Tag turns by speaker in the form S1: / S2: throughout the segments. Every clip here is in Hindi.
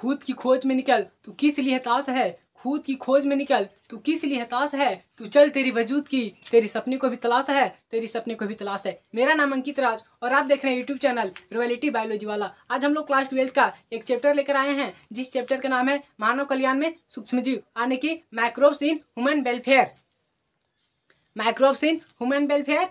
S1: खुद की खोज में निकल तू किस लिए हताश है खुद की खोज में निकल तू किस लिए हताश है तू चल तेरी वजूद की तेरी सपने को भी तलाश है तेरी सपने को भी तलाश है मेरा नाम अंकित राज और आप देख रहे हैं यूट्यूब चैनल रोयलिटी बायोलॉजी वाला आज हम लोग क्लास ट्वेल्थ का एक चैप्टर लेकर आए हैं जिस चैप्टर का नाम है मानव कल्याण में सूक्ष्म जीव यानी कि microbes in human welfare microbes in human welfare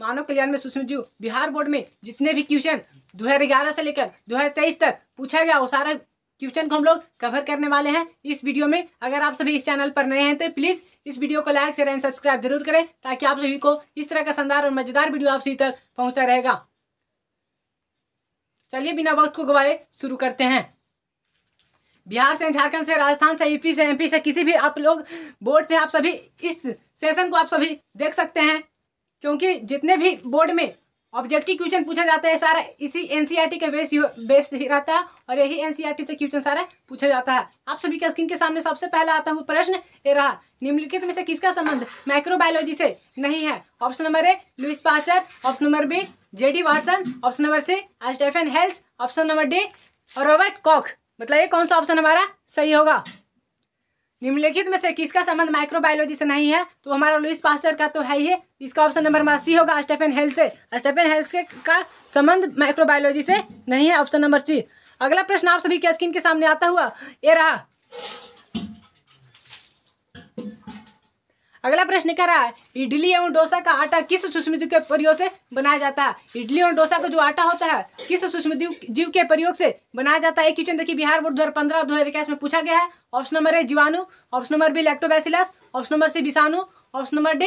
S1: मानव कल्याण में सूक्ष्म जीव बिहार बोर्ड में जितने भी क्वेश्चन दो से लेकर दो तक पूछा गया वो सारा क्वेश्चन को हम लोग कवर करने वाले हैं इस वीडियो में अगर आप सभी इस चैनल पर नए हैं तो प्लीज़ इस वीडियो को लाइक शेयर एंड सब्सक्राइब जरूर करें ताकि आप सभी को इस तरह का शानदार और मज़ेदार वीडियो आप सभी तक पहुंचता रहेगा चलिए बिना वक्त को गवाए शुरू करते हैं बिहार से झारखंड से राजस्थान से यूपी से एमपी से किसी भी आप लोग बोर्ड से आप सभी इस सेशन को आप सभी देख सकते हैं क्योंकि जितने भी बोर्ड में ऑब्जेक्टिव क्वेश्चन पूछा जाता है सारा इसी एनसीईआरटी e के बेस बेस ही रहता है और यही एनसीईआरटी e से क्वेश्चन सारा पूछा जाता है आप सभी के स्क्रीन के सामने सबसे पहला आता हूँ प्रश्न ये रहा निम्नलिखित में से किसका संबंध माइक्रोबायोलॉजी से नहीं है option number A Louis Pasteur option number B J D Watson option number C Stephen Hales option number D Robert Koch मतलब ये कौन सा ऑप्शन हमारा सही होगा निम्नलिखित में से किसका संबंध माइक्रोबायोलॉजी से नहीं है तो हमारा लुइस पास्टर का तो है ही है इसका ऑप्शन नंबर हमारा सी होगा स्टेफेन हेल्थ से स्टेफेन हेल्स के का संबंध माइक्रोबायोलॉजी से नहीं है ऑप्शन नंबर सी अगला प्रश्न आप सभी के स्क्रीन के सामने आता हुआ ये रहा अगला प्रश्न कह रहा है इडली एवं डोसा का आटा किस सूक्ष्म जीव के प्रयोग से बनाया जाता है इडली एवं डोसा का जो आटा होता है किस सूक्ष्म जीव के प्रयोग से बनाया जाता है एक क्वेश्चन देखिए बिहार बोर्ड दो हजार पंद्रह दो हजार इक्कीस में पूछा गया है ऑप्शन नंबर ए जीवाणु option number B lactobacillus option number C विषाणु ऑप्शन नंबर डी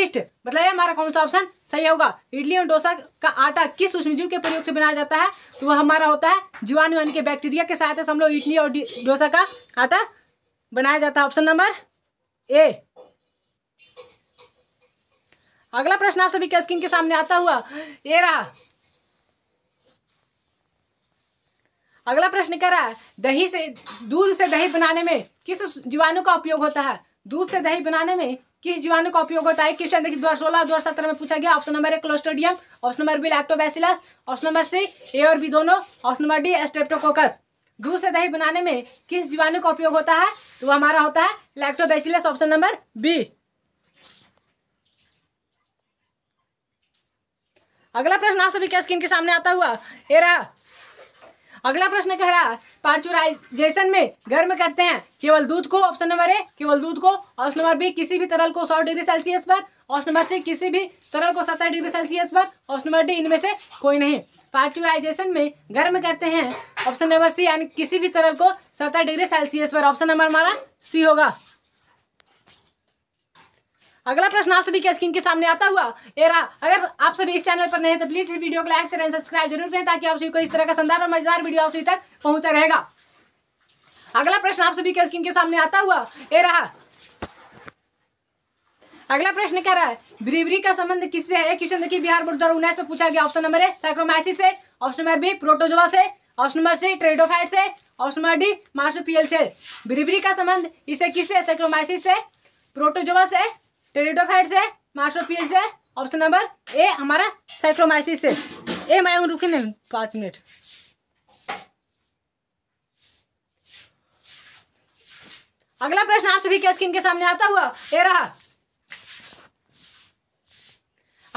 S1: ईस्ट बताइए मतलब हमारा कौन सा ऑप्शन सही होगा इडली और डोसा का आटा किस सूक्ष्म जीव के प्रयोग से बनाया जाता है तो वह हमारा होता है जीवाणु यानी कि बैक्टीरिया के सहायता से हम लोग इडली और डोसा का आटा बनाया जाता है ऑप्शन नंबर ए अगला प्रश्न आप सभी के स्क्रीन के सामने आता हुआ ये रहा अगला प्रश्न कह रहा है दही से दूध से दही बनाने में किस जीवाणु का उपयोग होता है दूध से दही बनाने में किस जीवाणु का उपयोग होता है क्वेश्चन देखिए दो हजार सोलह दो हजार सत्रह में पूछा गया option number A clostridium option number B lactobacillus option number C A और बी दोनों ऑप्शन नंबर डी एस्ट्रेप्टोकोकस दूध से दही बनाने में किस जीवाणु का उपयोग होता है तो हमारा होता है लैक्टोबैसिलस ऑप्शन नंबर बी अगला प्रश्न आप सभी के स्क्रीन के सामने आता हुआ ये रहा अगला प्रश्न कह रहा है पार्चुराइजेशन में गर्म करते हैं केवल दूध को ऑप्शन नंबर ए केवल दूध को ऑप्शन नंबर बी किसी भी तरल को 100 डिग्री सेल्सियस पर ऑप्शन नंबर सी किसी भी तरल को 70 डिग्री सेल्सियस पर ऑप्शन नंबर डी इनमें से कोई नहीं पार्चुराइजेशन में गर्म करते हैं ऑप्शन नंबर सी यानी किसी भी तरल को सत्तर डिग्री सेल्सियस पर ऑप्शन नंबर हमारा सी होगा अगला प्रश्न आप सभी के स्क्रीन के सामने आता हुआ एरा अगर आप सभी इस चैनल पर नए हैं तो प्लीज इस वीडियो को लाइक शेयर एंड सब्सक्राइब जरूर करें ताकि आप सभी को इस तरह का शानदार और मजेदार वीडियो आप सभी तक पहुंचता रहेगा अगला प्रश्न आप सभी के स्क्रीन के सामने आता हुआ ए रहा अगला प्रश्न कह रहा है ब्रीवरी का संबंध किससे है क्वेश्चन देखिए बिहार बोर्ड द्वारा उन्नीस में पूछा गया ऑप्शन नंबर ए साइक्रोमाइसिस से ऑप्शन नंबर बी प्रोटोजोआ से ऑप्शन नंबर सी ट्रेडोफाइट से ऑप्शन नंबर डी मासूपियल से ब्रीवरी का संबंध इसे किससे साइक्रोमाइसिस से प्रोटोजोआ से टेरिडोफाइट से मार्सोपियल से ऑप्शन नंबर ए हमारा साइक्रोमाइसिस से ए मैं रुकी नहीं पाँच मिनट अगला प्रश्न आप सभी के स्क्रीन के सामने आता हुआ ये रहा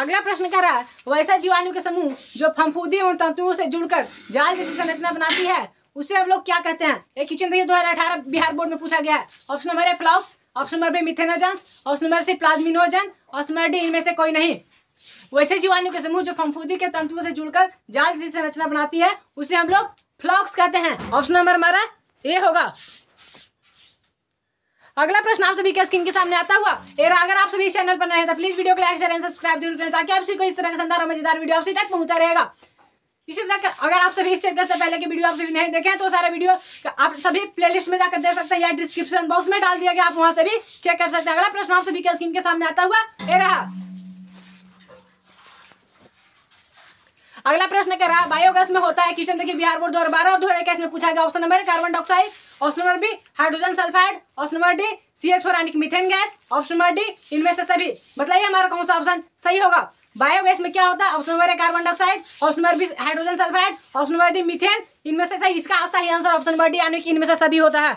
S1: अगला प्रश्न कह रहा है वैसा जीवाणु के समूह जो फंफूदी और तंतुओं से जुड़कर जाल जैसी संरचना बनाती है उसे हम लोग क्या कहते हैं एक क्वेश्चन देखिए दो हजार अठारह बिहार बोर्ड में पूछा गया है option number A flocs option number B methanogens option number C plasminogen option number D इनमें से कोई नहीं वैसे जीवाणु के समूह जो फंफूदी के तंतुओं से जुड़कर जाल जिसे रचना बनाती है उसे हम लोग फ्लॉक्स कहते हैं ऑप्शन नंबर हमारा ए होगा अगला प्रश्न आप सभी के स्क्रीन के सामने आता हुआ एरा अगर आप सभी इस चैनल पर नए हैं तो प्लीज वीडियो को लाइक शेयर एंड सब्सक्राइब जरूर करें ताकि आप सभी को इस तरह का शानदार और मजेदार वीडियो आप सभी तक पहुंचा रहेगा इसी तरह अगर आप सभी इस चैप्टर से पहले के वीडियो आप सभी नहीं देखे हैं तो सारे वीडियो आप सभी प्लेलिस्ट में जाकर देख सकते हैं या डिस्क्रिप्शन बॉक्स में डाल दिया गया आप वहां से भी चेक कर सकते हैं अगला प्रश्न आप सभी के स्क्रीन के सामने आता हुआ ये रहा अगला प्रश्न कह रहा है बायोगैस में होता है किचन देखिए बिहार बोर्ड दो बारह और दो इक्कीस में पूछा गया option number carbon dioxide option number B hydrogen sulphide option number D C H four gas option number D इनमें से सभी बताइए हमारा कौन सा ऑप्शन सही होगा बायोगैस में क्या होता है option number A carbon dioxide option number B hydrogen sulphide option number D methane इनमें से सही इसका सही आंसर ऑप्शन नंबर डी यानी कि इनमें से सभी होता है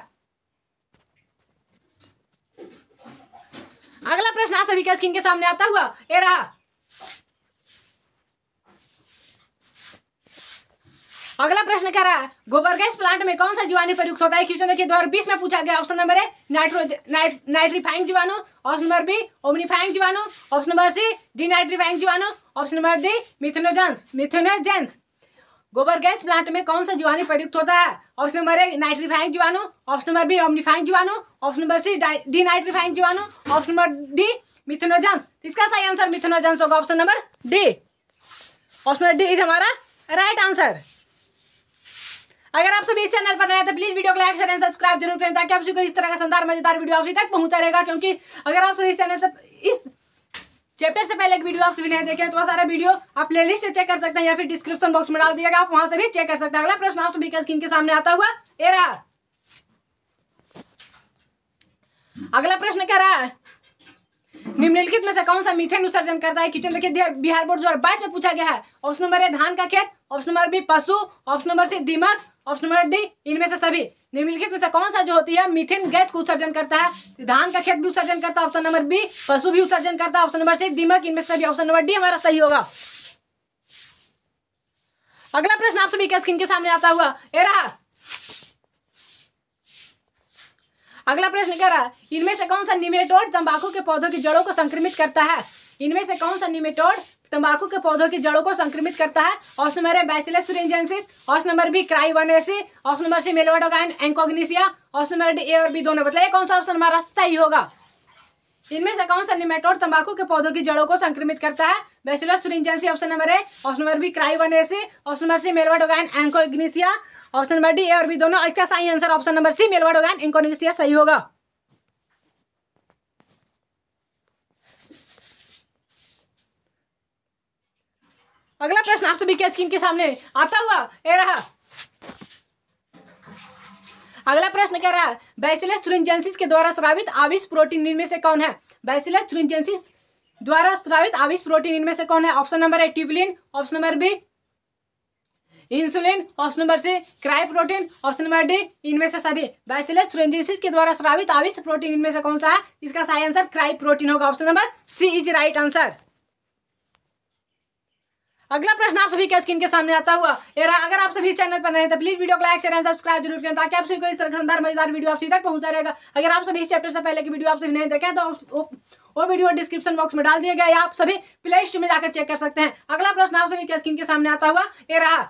S1: अगला प्रश्न आप सभी के स्क्रीन के सामने आता हुआ ये रहा अगला प्रश्न कह रहा है गोबर गैस प्लांट में कौन सा जीवाणु प्रयुक्त होता है क्वेश्चन देखिए दो हजार बीस में पूछा गया ऑप्शन नंबर है नाइट्रोज नाइट्रीफाइंग जीवाणु ऑप्शन नंबर बी ओमनीफाइंग जीवाणु option number C denitrifying जीवाणु option number D methanogens methanogens गोबर गैस प्लांट में कौन सा जीवाणु प्रयुक्त होता है ऑप्शन नंबर ए नाइट्रीफाइंग जीवाणु ऑप्शन नंबर बी ओमनीफाइंग जीवाणु option number C denitrifying जीवाणु ऑप्शन नंबर डी मिथेनोजेंस इसका सही आंसर मिथेनोजेंस होगा option number D option number D is हमारा राइट आंसर अगर आप सभी इस चैनल पर नए तो प्लीज वीडियो को लाइक शेयर एंड सब्सक्राइब जरूर करें ताकि आप सभी को इस तरह का शानदार मजेदार वीडियो आप तक पहुंचा रहेगा क्योंकि अगर आप सभी इस चैनल से इस चैप्टर से पहले एक वीडियो आप सभी नहीं देखें तो सारा वीडियो आप प्ले लिस्ट चेक कर सकते हैं या फिर डिस्क्रिप्शन बॉक्स में डाल दिया गया आप वहां से भी चेक कर सकते हैं अगला प्रश्न आप सभी के स्क्रीन के सामने आता हुआ ए रहा अगला प्रश्न कह रहा है निम्नलिखित में से कौन सा मीथेन उत्सर्जन करता है किचन देखिए बिहार बोर्ड दो में पूछा गया है ऑप्शन नंबर ए धान का खेत ऑप्शन नंबर बी पशु ऑप्शन नंबर सी दीमक ऑप्शन नंबर डी इनमें से सभी निम्नलिखित में से कौन सा जो होती है मिथेन गैस को उत्सर्जन करता है धान का खेत भी उत्सर्जन करता है ऑप्शन नंबर बी पशु भी उत्सर्जन करता है ऑप्शन नंबर सी दीमक इनमें से सभी ऑप्शन नंबर डी हमारा सही होगा अगला प्रश्न आप सभी के स्क्रीन के सामने आता हुआ ए रहा अगला प्रश्न कह रहा है इनमें से कौन सा निमेटोड तंबाकू के पौधों की जड़ों को संक्रमित करता है इनमें से कौन सा निमेटोड तंबाकू के पौधों की जड़ों को संक्रमित करता है ऑप्शन नंबर है Bacillus thuringiensis option number B cry क्राइवनेसी option number C Meloidogyne incognita option number D A और बी दोनों बताइए कौन सा ऑप्शन हमारा सही होगा इनमें से कौन सा निमेटोड तंबाकू के पौधों की जड़ों को संक्रमित करता है Bacillus thuringiensis option number A option number B cry क्राइवनेसी option number C Meloidogyne incognita option number D A और बी दोनों इसका सही answer option number C Meloidogyne incognita सही होगा अगला प्रश्न आप सभी के स्क्रीन के सामने आता हुआ ये रहा अगला प्रश्न कह रहा है बैसिलस थ्रिंजेंसिस के द्वारा स्रावित आविष प्रोटीन इनमें से कौन है बैसिलस थ्रिंजेंसिस द्वारा स्रावित आविष प्रोटीन इनमें से कौन है ऑप्शन नंबर है tubulin option number B insulin option number C cry protein option number D इनमें से सभी बैसिलस थ्रिंजेंसिस के द्वारा स्रावित आविष प्रोटीन इनमें से कौन सा है इसका सही आंसर क्राई प्रोटीन होगा option number C is right answer अगला प्रश्न आप सभी के स्क्रीन के सामने आता हुआ अगर आप सभी चैनल पर नए तो प्लीज वीडियो को लाइक शेयर एंड सब्सक्राइब जरूर करें ताकि आप सभी को इस तरह शानदार मजेदार वीडियो आप सभी तक पहुंचा रहेगा अगर आप सभी इस चैप्टर से पहले की वीडियो आप सभी नहीं देखें तो वो वीडियो डिस्क्रिप्शन बॉक्स में डाल दिया गया आप सभी प्ले लिस्ट में जाकर चेक कर सकते हैं अगला प्रश्न आप सभी के स्क्रीन के सामने आता हुआ ये रहा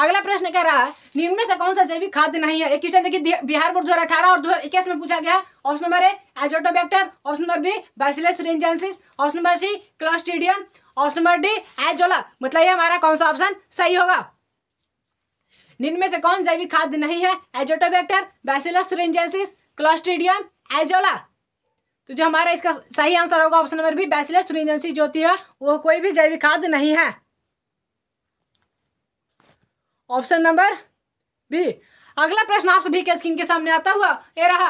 S1: अगला प्रश्न कह रहा है निम्न से कौन सा जैविक खाद नहीं है एक क्वेश्चन देखिए बिहार बोर्ड दो और दो में पूछा गया option number A Azotobacter option number B Bacillus thuringiensis option number C Clostridium option number D Azolla मतलब ये हमारा कौन सा ऑप्शन सही होगा निम्न में से कौन जैविक खाद नहीं है Azotobacter Bacillus thuringiensis Clostridium Azolla तो जो हमारा इसका सही आंसर होगा option number B Bacillus thuringiensis जो होती है वो कोई भी जैविक खाद नहीं है ऑप्शन नंबर बी अगला प्रश्न आप सभी के स्क्रीन के सामने आता हुआ ये रहा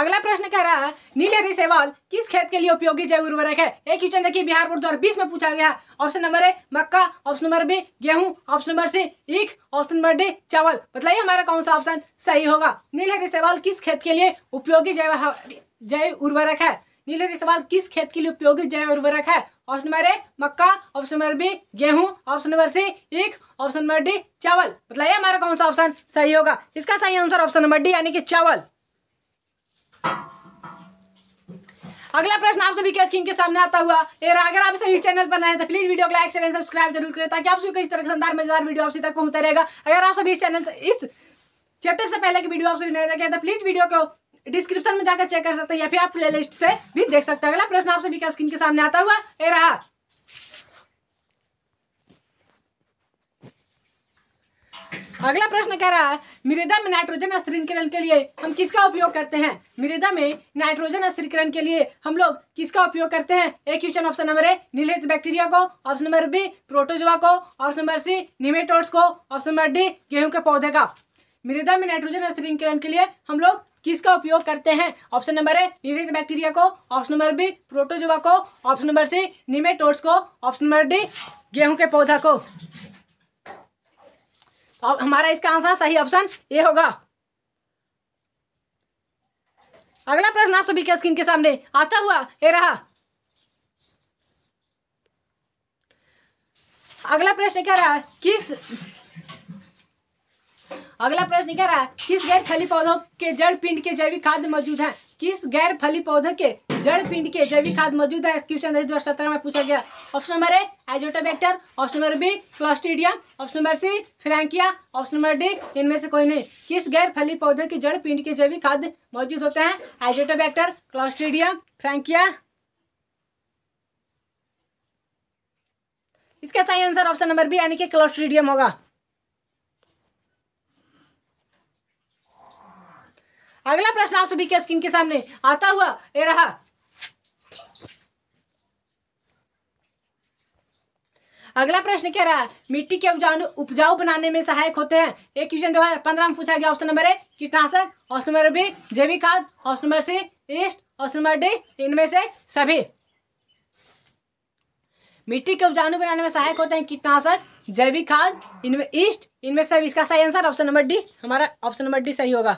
S1: अगला प्रश्न कह रहा है नीलहरी सेवाल किस खेत के लिए उपयोगी जैव उर्वरक है एक क्वेश्चन देखिए बिहार बोर्ड दो हजार बीस में पूछा गया है ऑप्शन नंबर ए मक्का ऑप्शन नंबर बी गेहूं ऑप्शन नंबर सी ईख ऑप्शन नंबर डी चावल बताइए हमारा कौन सा ऑप्शन सही होगा नीलहरी सेवाल किस खेत के लिए उपयोगी जैव जैव उर्वरक है नीले के सवाल किस खेत के लिए उपयोगी जैव उर्वरक है ऑप्शन नंबर ए मक्का ऑप्शन नंबर बी गेहूं ऑप्शन नंबर सी एक ऑप्शन नंबर डी चावल बताइए हमारा कौन सा ऑप्शन सही होगा इसका सही आंसर ऑप्शन नंबर डी यानी कि चावल अगला प्रश्न आप सभी के स्क्रीन के सामने आता हुआ अगर आप सभी चैनल पर नए तो प्लीज वीडियो को लाइक शेयर एंड सब्सक्राइब जरूर करें ताकि आप सभी को इस तरह शानदार मजेदार वीडियो आप तक पहुंचता रहेगा अगर आप सभी इस चैनल से इस चैप्टर से पहले की वीडियो आप सभी नए देखें तो प्लीज वीडियो को डिस्क्रिप्शन में जाकर चेक कर सकते हैं या फिर आप प्ले लिस्ट से भी देख सकते हैं अगला प्रश्न आप सभी का स्क्रीन के सामने आता हुआ ए रहा अगला प्रश्न कह रहा है मृदा में नाइट्रोजन अस्थिरीकरण के लिए हम किसका उपयोग करते हैं मृदा में नाइट्रोजन अस्त्रीकरण के लिए हम लोग किसका उपयोग करते हैं एक क्वेश्चन ऑप्शन नंबर ए नीलित बैक्टीरिया को ऑप्शन नंबर बी प्रोटोजोआ को ऑप्शन नंबर सी निमेटोड्स को ऑप्शन नंबर डी गेहूं के पौधे का मृदा में नाइट्रोजन अस्त्रीकरण के लिए हम लोग किसका उपयोग करते हैं ऑप्शन नंबर ए निषेध बैक्टीरिया को ऑप्शन नंबर बी प्रोटोजुआ को ऑप्शन नंबर सी निमेटोड्स को ऑप्शन नंबर डी गेहूं के पौधा को अब हमारा इसका आंसर सही ऑप्शन ए होगा अगला प्रश्न आप सभी के स्क्रीन के सामने आता हुआ ये रहा अगला प्रश्न क्या रहा किस अगला प्रश्न कह रहा है किस गैर फली पौधों के जड़ पिंड के जैविक खाद मौजूद है किस गैर फली पौधे के जड़ पिंड के जैविक खाद मौजूद है क्वेश्चन दो हजार सत्रह में पूछा गया option number A Azotobacter option number B clostridia option number C Frankia option number D इनमें से कोई नहीं किस गैर फली पौधे के जड़ पिंड के जैविक खाद मौजूद होते हैं एजोटोबैक्टर क्लॉस्टीडिया फ्रैंकिया इसका सही आंसर ऑप्शन नंबर बी यानी कि क्लॉस्ट्रीडियम होगा अगला प्रश्न आप सभी के स्क्रीन के सामने आता हुआ ये रहा अगला प्रश्न क्या रहा है मिट्टी के उपजाऊ उपजाऊ बनाने में सहायक होते हैं एक क्वेश्चन दो हजार पंद्रह में पूछा गया ऑप्शन नंबर ए कीटनाशक ऑप्शन नंबर बी जैविक खाद option number C yeast option number D इनमें से सभी मिट्टी के उपजाणु बनाने में सहायक होते हैं कीटनाशक जैविक खाद इनमें ईस्ट इनमें सभी इसका सही आंसर ऑप्शन नंबर डी हमारा ऑप्शन नंबर डी सही होगा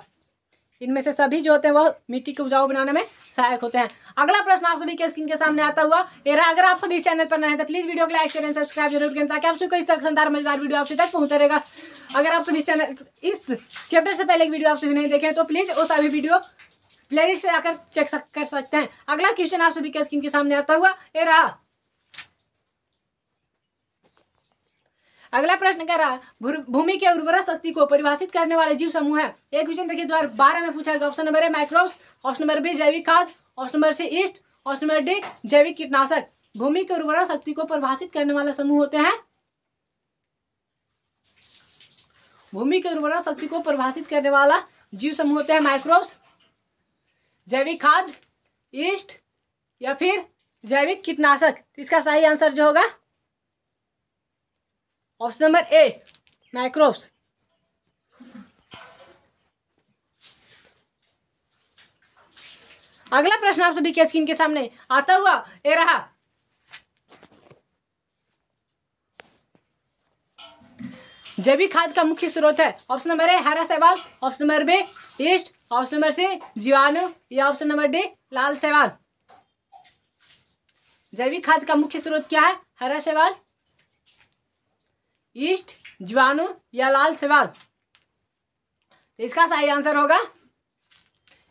S1: इनमें से सभी जो होते हैं वह मिट्टी के उपजाऊ बनाने में सहायक होते हैं अगला प्रश्न आप सभी के स्किन के सामने आता हुआ ये रहा अगर आप सभी इस चैनल पर नए हैं तो प्लीज वीडियो को लाइक करें सब्सक्राइब जरूर करें ताकि आप सबको इस तरह संदार मजेदार वीडियो आपसे तक पहुंचते रहेगा अगर आप सभी इस चैनल इस चैप्टर से पहले एक वीडियो आप सभी नहीं देखें तो प्लीज वो सभी वीडियो प्लेलिस्ट से आकर चेक कर सकते हैं अगला क्वेश्चन आप सभी के स्क्रीन के सामने आता हुआ ये रहा अगला प्रश्न कह रहा है भूमि के उर्वरा शक्ति को परिभाषित करने वाले जीव समूह है एक क्वेश्चन देखिए दो बारह में पूछा गया ऑप्शन नंबर है माइक्रोव ऑप्शन नंबर बी जैविक खाद option number C yeast option number D जैविक कीटनाशक भूमि के उर्वरा शक्ति को परिभाषित करने वाला समूह होते हैं भूमि के उर्वरा शक्ति को परिभाषित करने वाला जीव समूह होते हैं माइक्रोब्स जैविक खाद ईस्ट या फिर जैविक कीटनाशक इसका सही आंसर जो होगा ऑप्शन नंबर ए माइक्रोब्स अगला प्रश्न आप सभी के स्क्रीन के सामने आता हुआ ये रहा जैविक खाद का मुख्य स्रोत है ऑप्शन नंबर ए हरा सवाल option number B yeast option number C जीवाणु या ऑप्शन नंबर डी लाल सवाल जैविक खाद का मुख्य स्रोत क्या है हरा सवाल ईस्ट जीवाणु या लाल शैवाल तो इसका सही आंसर होगा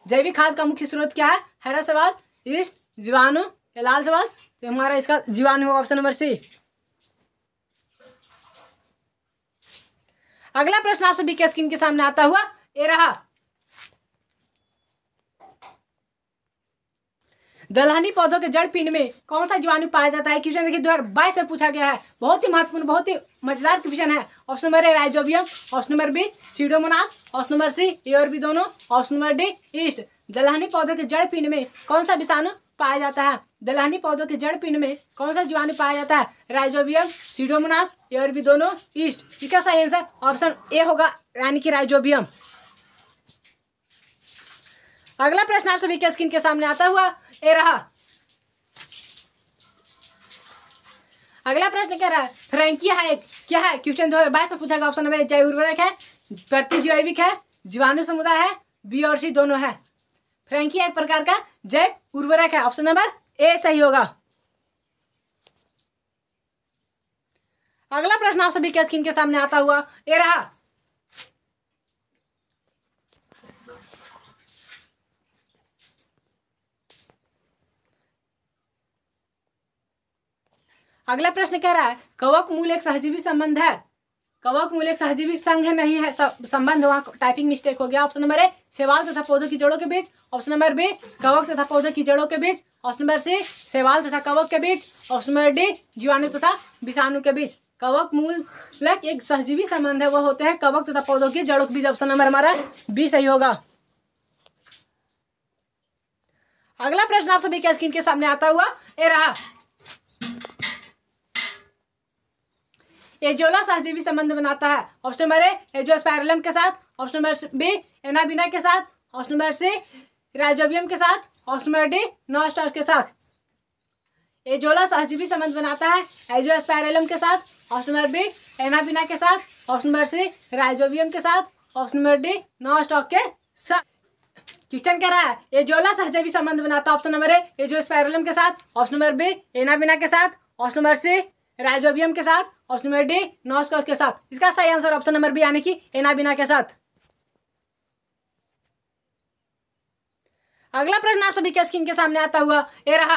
S1: जैविक खाद का मुख्य स्रोत क्या है हरा सवाल ईस्ट जीवाणु या लाल सवाल तो हमारा इसका जीवाणु होगा ऑप्शन नंबर सी अगला प्रश्न आप सभी के स्क्रीन के सामने आता हुआ ये रहा दलहनी पौधों के जड़ पिंड में कौन सा जीवाणु पाया जाता है क्वेश्चन देखिए दो हज़ार बाईस में पूछा गया है बहुत ही महत्वपूर्ण बहुत ही मजेदार क्वेश्चन है option number A Rhizobium option number B Pseudomonas option number C A और बी दोनों ऑप्शन नंबर डी ईस्ट दलहनी पौधों के जड़ पिंड में कौन सा विषाणु पाया जाता है दलहनी पौधों के जड़ पिंड में कौन सा जीवाणु पाया जाता है राइजोबियम सीडोमोनास ए और बी दोनों ईस्ट इसका सही आंसर ऑप्शन ए होगा यानी कि राइजोबियम अगला प्रश्न आप सभी के स्क्रीन के सामने आता हुआ ये रहा अगला प्रश्न कह रहा है फ्रेंकी है क्या है क्वेश्चन दो हजार बाईस में पूछा गया ऑप्शन नंबर जैव उर्वरक है प्रति जैविक है जीवाणु समुदाय है बी और सी दोनों है फ्रेंकी एक प्रकार का जैव उर्वरक है ऑप्शन नंबर ए सही होगा अगला प्रश्न आप सभी के स्क्रीन के सामने आता हुआ ये रहा अगला प्रश्न कह रहा है कवक मूल एक सहजीवी संबंध है कवक मूल एक सहजीवी संघ नहीं है संबंध वहां टाइपिंग मिस्टेक हो गया ऑप्शन नंबर ए सेवाल तथा पौधों की जड़ों के बीच ऑप्शन नंबर बी कवक तथा पौधों की जड़ों के बीच ऑप्शन नंबर सी सेवाल तथा कवक के बीच ऑप्शन नंबर डी जीवाणु तथा विषाणु के बीच कवक मूल एक सहजीवी संबंध है वह होते हैं कवक तथा पौधों की जड़ों के बीच ऑप्शन नंबर हमारा बी सही होगा अगला प्रश्न आप सभी के स्क्रीन के सामने आता हुआ ए रहा एजोला सहजीवी संबंध बनाता है option number A Azospirillum के साथ ऑप्शन नंबर बी एनाबिना के साथ ऑप्शन नंबर सी राइजोबियम के साथ ऑप्शन नंबर डी नॉस्टॉर के साथ एजोला सहजीवी संबंध बनाता है एजो स्पैरलम के साथ ऑप्शन नंबर बी एनाबिना के साथ ऑप्शन नंबर सी राइजोबियम के साथ ऑप्शन नंबर डी नॉस्टॉक के साथ क्वेश्चन कह रहा है एजोला सहजीवी संबंध बनाता है ऑप्शन नंबर ए स्पैरलम के साथ ऑप्शन नंबर बी एनाबिना के साथ ऑप्शन नंबर सी राइजोबियम के साथ ऑप्शन नंबर डी नॉस्कोव के साथ इसका सही आंसर ऑप्शन नंबर बी यानी कि बिना के साथ अगला प्रश्न आप सभी के स्क्रीन के सामने आता हुआ ये रहा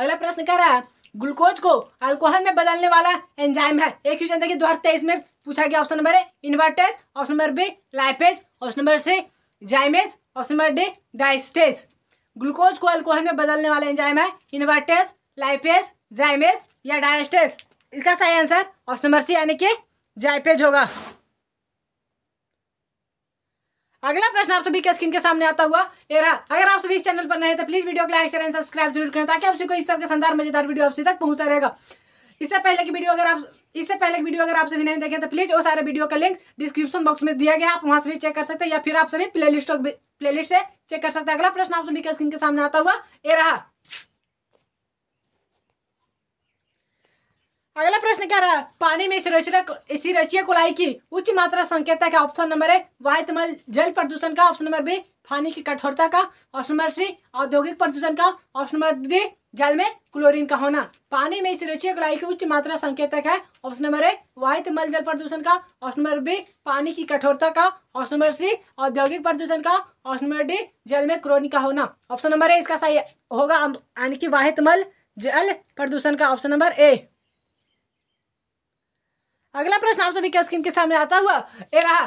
S1: अगला प्रश्न कह रहा है ग्लूकोज को अल्कोहल में बदलने वाला एंजाइम है एक क्वेश्चन देखिए दो हजार तेईस में पूछा गया option number A invertase option number B lipase option number C zymase option number D diastase glucose को अल्कोहल में बदलने वाला एंजाइम है इन्वर्टेस लाइफेस जाइमेस या डायस्टेस इसका सही आंसर ऑप्शन नंबर सी यानी कि जाइपेज होगा अगला प्रश्न आप सभी के स्क्रीन के सामने आता हुआ ये रहा अगर आप सभी इस चैनल पर नए तो प्लीज वीडियो को लाइक शेयर एंड सब्सक्राइब जरूर करें ताकि आप सभी को इस तरह के शानदार मजेदार वीडियो आपसे तक पहुंचता रहेगा इससे पहले की वीडियो अगर आप इससे पहले वीडियो अगर आप सभी नहीं देखे तो प्लीज वो सारे वीडियो का लिंक डिस्क्रिप्शन बॉक्स में दिया गया आप वहां से भी चेक कर सकते हैं या फिर आप सभी प्ले लिस्ट प्ले लिस्ट से चेक कर सकते हैं अगला प्रश्न आप सभी के स्क्रीन के सामने आता हुआ ये रहा अगला प्रश्न क्या रहा पानी में रचिया कोलाई की उच्च मात्रा संकेत है ऑप्शन नंबर ए वायुतमल जल प्रदूषण का ऑप्शन नंबर बी पानी की कठोरता का ऑप्शन नंबर सी औद्योगिक प्रदूषण का ऑप्शन नंबर डी जल में क्लोरीन का होना पानी में सिरोचिया गलाई की उच्च मात्रा संकेतक है ऑप्शन नंबर ए वाहित मल जल प्रदूषण का ऑप्शन नंबर बी पानी की कठोरता का ऑप्शन नंबर सी औद्योगिक प्रदूषण का ऑप्शन नंबर डी जल में क्लोरीन का होना ऑप्शन नंबर ए इसका सही होगा यानी कि वाहित मल जल प्रदूषण का ऑप्शन नंबर ए अगला प्रश्न आप सभी के स्क्रीन के सामने आता हुआ ए रहा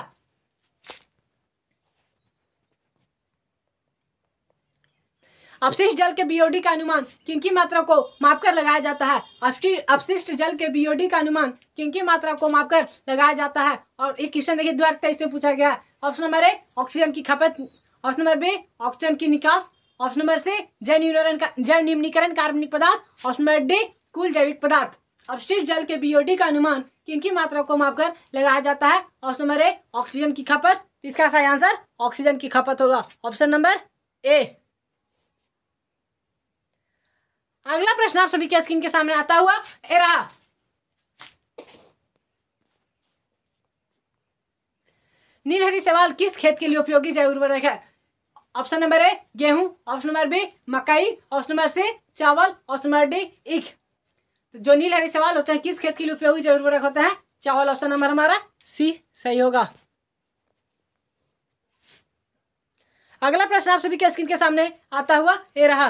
S1: अपशिष्ट जल के बीओडी का अनुमान किन की मात्रा को मापकर लगाया जाता है अपशिष्ट जल के बीओडी का अनुमान किन की मात्रा को मापकर लगाया जाता है और एक क्वेश्चन देखिए दो हजार तेईस में पूछा गया ऑप्शन नंबर ए ऑक्सीजन की खपत ऑप्शन नंबर बी ऑक्सीजन की निकास ऑप्शन नंबर सी जैव निम्नीकरण का जैव निम्नीकरण कार्बनिक पदार्थ ऑप्शन नंबर डी कुल जैविक पदार्थ अपशिष्ट जल के बीओडी का अनुमान किन की मात्रा को मापकर लगाया जाता है ऑप्शन नंबर ए ऑक्सीजन की खपत इसका सही आंसर ऑक्सीजन की खपत होगा ऑप्शन नंबर ए अगला प्रश्न आप सभी के स्क्रीन के सामने आता हुआ एरा नीलहरी सवाल किस खेत के लिए उपयोगी जैव उर्वरक है ऑप्शन नंबर ए गेहूं ऑप्शन नंबर बी मकई ऑप्शन नंबर सी चावल ऑप्शन नंबर डी इख जो नीलहरी सवाल होते हैं किस खेत के लिए उपयोगी जैव उर्वरक होता है चावल ऑप्शन नंबर हमारा सी सही होगा अगला प्रश्न आप सभी के स्क्रीन के सामने आता हुआ ये रहा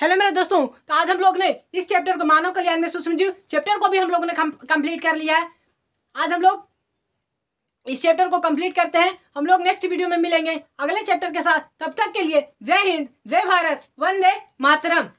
S1: हेलो मेरे दोस्तों तो आज हम लोग ने इस चैप्टर को मानव कल्याण में सुसमजीव चैप्टर को भी हम लोगों ने कंप्लीट कर लिया है आज हम लोग इस चैप्टर को कंप्लीट करते हैं हम लोग नेक्स्ट वीडियो में मिलेंगे अगले चैप्टर के साथ तब तक के लिए जय हिंद जय भारत वंदे मातरम